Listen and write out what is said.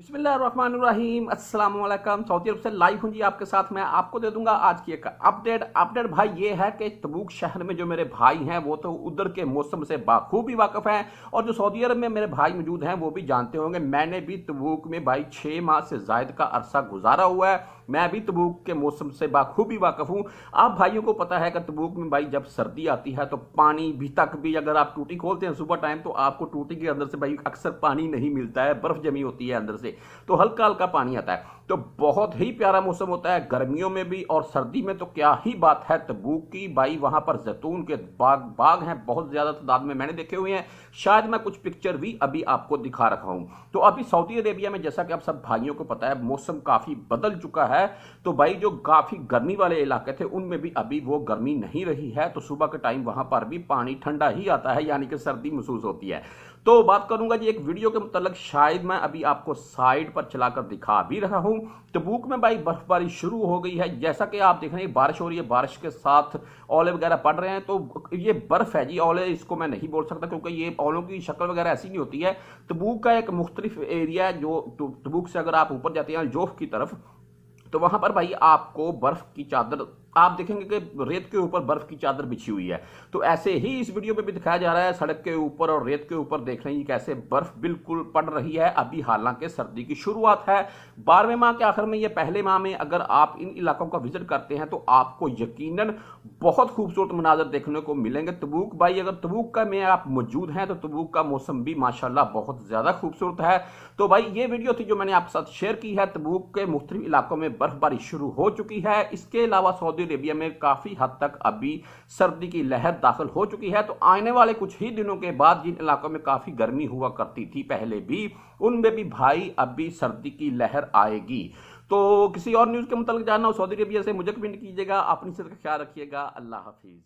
बिस्मिल्लाम Aslam Saudi अरब से live हूँ जी आपके साथ मैं आपको दे दूंगा आज की एक अपडेट अपडेट भाई ये है कि तबूक शहर में जो मेरे भाई हैं वो तो उधर के मौसम से बाखूबी वाकफ़ हैं और जो सऊदी अरब में मेरे भाई मौजूद हैं वो भी जानते होंगे मैंने भी तबूक में भाई छः माह से जायद का अरसा गुजारा हुआ है मैं भी तबूक के मौसम से बाखूबी वाकफ़ हूँ आप भाइयों को पता है कि तबूक में भाई जब सर्दी आती है तो पानी भी तक भी अगर आप टूटी खोलते हैं सुबह टाइम तो आपको टूटी के अंदर से भाई अक्सर पानी नहीं मिलता है बर्फ़ जमी होती है अंदर से से तो हल्का हल्का पानी आता है तो बहुत ही प्यारा मौसम होता है गर्मियों में भी और सर्दी में तो क्या ही बात है तबू की भाई वहां पर जैतून के बाग बाग हैं बहुत ज्यादा तादाद में मैंने देखे हुए हैं शायद मैं कुछ पिक्चर भी अभी आपको दिखा रखा हूं तो अभी सऊदी अरेबिया में जैसा कि आप सब भाइयों को पता है मौसम काफी बदल चुका है तो भाई जो काफी गर्मी वाले इलाके थे उनमें भी अभी वो गर्मी नहीं रही है तो सुबह के टाइम वहां पर भी पानी ठंडा ही आता है यानी कि सर्दी महसूस होती है तो बात करूंगा जी एक वीडियो के मतलब शायद मैं अभी आपको साइड पर चलाकर दिखा भी रहा हूं तबूक में भाई बर्फबारी शुरू हो गई है जैसा कि आप देख रहे हैं बारिश हो रही है बारिश के साथ ओले वगैरह पड़ रहे हैं तो ये बर्फ है जी ओले इसको मैं नहीं बोल सकता क्योंकि ये ओलों की शक्ल वगैरह ऐसी नहीं होती है तबूक का एक मुख्तलिफ एरिया है जो तो तबूक से अगर आप ऊपर जाते हैं जोफ की तरफ तो वहां पर भाई आपको बर्फ की चादर आप देखेंगे कि रेत के ऊपर बर्फ की चादर बिछी हुई है तो ऐसे ही इस वीडियो में भी दिखाया जा रहा है सड़क के ऊपर और रेत के ऊपर देख रहे हैं कैसे बर्फ बिल्कुल पड़ रही है अभी हालांकि सर्दी की शुरुआत है बारहवें माह के आखिर में या पहले माह में अगर आप इन इलाकों का विजिट करते हैं तो आपको यकीनन बहुत खूबसूरत मनाजर देखने को मिलेंगे तबूक भाई अगर तबूक का में आप मौजूद हैं तो तबूक का मौसम भी माशाला बहुत ज़्यादा खूबसूरत है तो भाई ये वीडियो थी जो मैंने आपके साथ शेयर की है तबूक के मुख्तलिफ इलाकों में बर्फबारी शुरू हो चुकी है इसके अलावा सऊदी सऊदी अरेबिया में काफ़ी हद तक अभी सर्दी की लहर दाखिल हो चुकी है तो आने वाले कुछ ही दिनों के बाद जिन इलाकों में काफ़ी गर्मी हुआ करती थी पहले भी उनमें भी भाई अभी सर्दी की लहर आएगी तो किसी और न्यूज़ के मुताबिक जानना हो सऊदी अरेबिया से मुझे कमेंट कीजिएगा अपनी सेहत का ख्याल रखिएगा अल्लाह हाफिज़